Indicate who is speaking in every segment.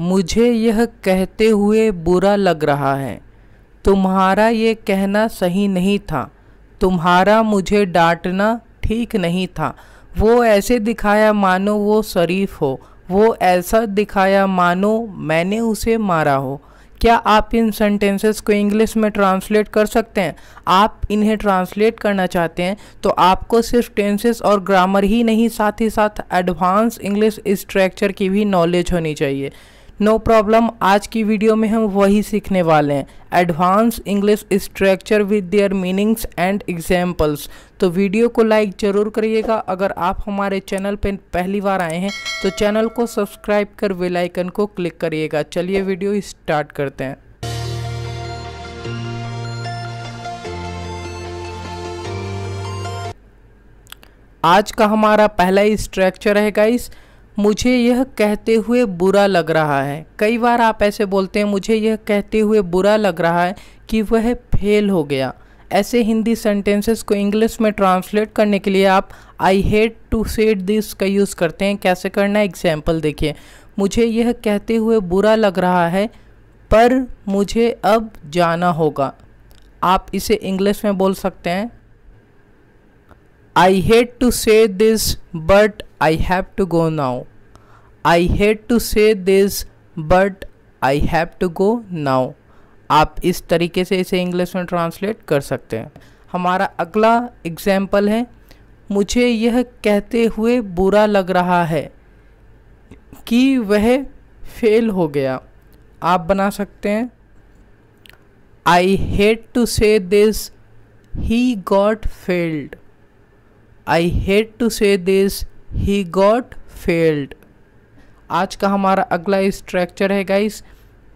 Speaker 1: मुझे यह कहते हुए बुरा लग रहा है तुम्हारा ये कहना सही नहीं था तुम्हारा मुझे डांटना ठीक नहीं था वो ऐसे दिखाया मानो वो शरीफ हो वो ऐसा दिखाया मानो मैंने उसे मारा हो क्या आप इन सेंटेंसेस को इंग्लिश में ट्रांसलेट कर सकते हैं आप इन्हें ट्रांसलेट करना चाहते हैं तो आपको सिर्फ टेंसेस और ग्रामर ही नहीं साथ ही साथ एडवांस इंग्लिश स्ट्रक्चर की भी नॉलेज होनी चाहिए नो no प्रॉब्लम आज की वीडियो में हम वही सीखने वाले हैं advance English structure with their meanings and examples तो वीडियो को लाइक ज़रूर करिएगा अगर आप हमारे चैनल पर पहली बार आए हैं तो चैनल को सब्सक्राइब कर बेल आइकन को क्लिक करिएगा चलिए वीडियो स्टार्ट करते हैं आज का हमारा पहला स्ट्रक्चर है गाइस मुझे यह कहते हुए बुरा लग रहा है कई बार आप ऐसे बोलते हैं मुझे यह कहते हुए बुरा लग रहा है कि वह फेल हो गया ऐसे हिंदी सेंटेंसेस को इंग्लिश में ट्रांसलेट करने के लिए आप I hate to say this का यूज़ करते हैं कैसे करना है एग्जाम्पल देखिए मुझे यह कहते हुए बुरा लग रहा है पर मुझे अब जाना होगा आप इसे इंग्लिश में बोल सकते हैं I hate to say this but I have to go now I hate to say this but I have to go now आप इस तरीके से इसे इंग्लिश में ट्रांसलेट कर सकते हैं हमारा अगला एग्जाम्पल है मुझे यह कहते हुए बुरा लग रहा है कि वह फेल हो गया आप बना सकते हैं I hate to say this he got failed I hate to say this he got failed आज का हमारा अगला स्ट्रक्चर है गाइस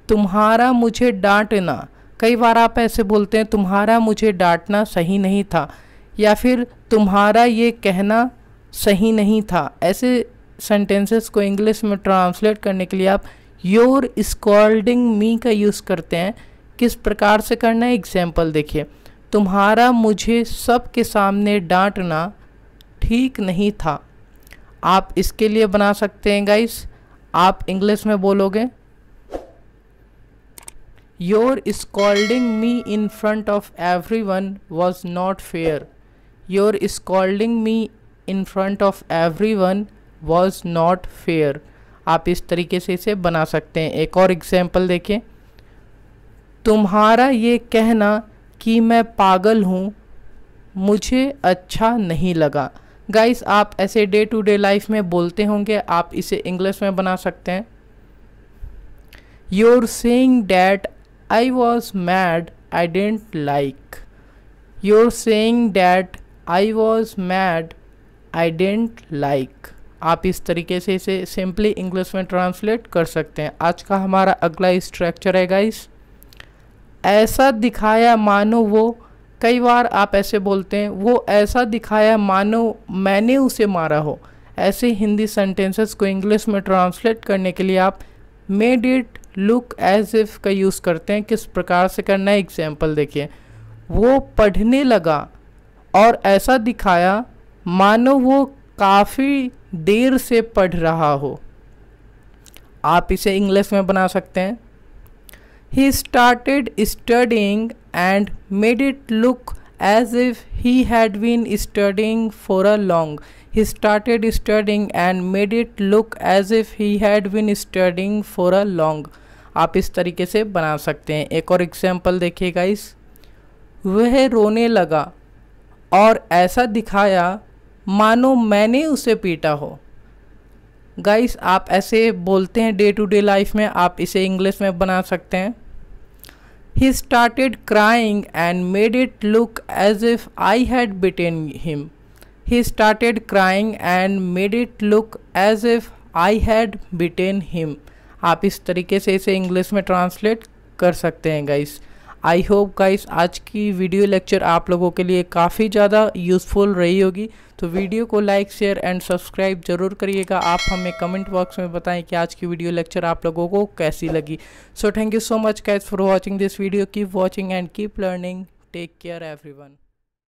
Speaker 1: तुम्हारा मुझे डांटना कई बार आप ऐसे बोलते हैं तुम्हारा मुझे डांटना सही नहीं था या फिर तुम्हारा ये कहना सही नहीं था ऐसे सेंटेंसेस को इंग्लिश में ट्रांसलेट करने के लिए आप योर स्कॉल्डिंग मी का यूज़ करते हैं किस प्रकार से करना है एग्जाम्पल देखिए तुम्हारा मुझे सबके सामने डांटना ठीक नहीं था आप इसके लिए बना सकते हैं गाइस आप इंग्लिश में बोलोगे your scolding me in front of everyone was not fair your scolding me in front of everyone was not fair आप इस तरीके से इसे बना सकते हैं एक और एग्जाम्पल देखें तुम्हारा ये कहना कि मैं पागल हूँ मुझे अच्छा नहीं लगा गाइस आप ऐसे डे टू डे लाइफ में बोलते होंगे आप इसे इंग्लिश में बना सकते हैं your saying that I was mad I didn't like your saying that I was mad I didn't like आप इस तरीके से इसे सिंपली इंग्लिश में ट्रांसलेट कर सकते हैं आज का हमारा अगला स्ट्रक्चर है गाइस ऐसा दिखाया मानो वो कई बार आप ऐसे बोलते हैं वो ऐसा दिखाया मानो मैंने उसे मारा हो ऐसे हिंदी सेंटेंसेस को इंग्लिश में ट्रांसलेट करने के लिए आप made it look as if का यूज़ करते हैं किस प्रकार से करना है एग्जाम्पल देखिए वो पढ़ने लगा और ऐसा दिखाया मानो वो काफ़ी देर से पढ़ रहा हो आप इसे इंग्लिश में बना सकते हैं He started studying and made it look as if he had been studying for a long. He started studying and made it look as if he had been studying for a long. आप इस तरीके से बना सकते हैं एक और example देखिए गाइस वह रोने लगा और ऐसा दिखाया मानो मैंने उसे पीटा हो गाइस आप ऐसे बोलते हैं डे टू डे लाइफ में आप इसे इंग्लिश में बना सकते हैं He started crying and made it look as if I had beaten him. He started crying and made it look as if I had beaten him. आप इस तरीके से इसे इंग्लिश में ट्रांसलेट कर सकते हैं गाइस आई होप गाइस आज की वीडियो लेक्चर आप लोगों के लिए काफ़ी ज़्यादा यूज़फुल रही होगी तो वीडियो को लाइक शेयर एंड सब्सक्राइब जरूर करिएगा आप हमें कमेंट बॉक्स में बताएं कि आज की वीडियो लेक्चर आप लोगों को कैसी लगी so thank you so much guys for watching this video keep watching and keep learning take care every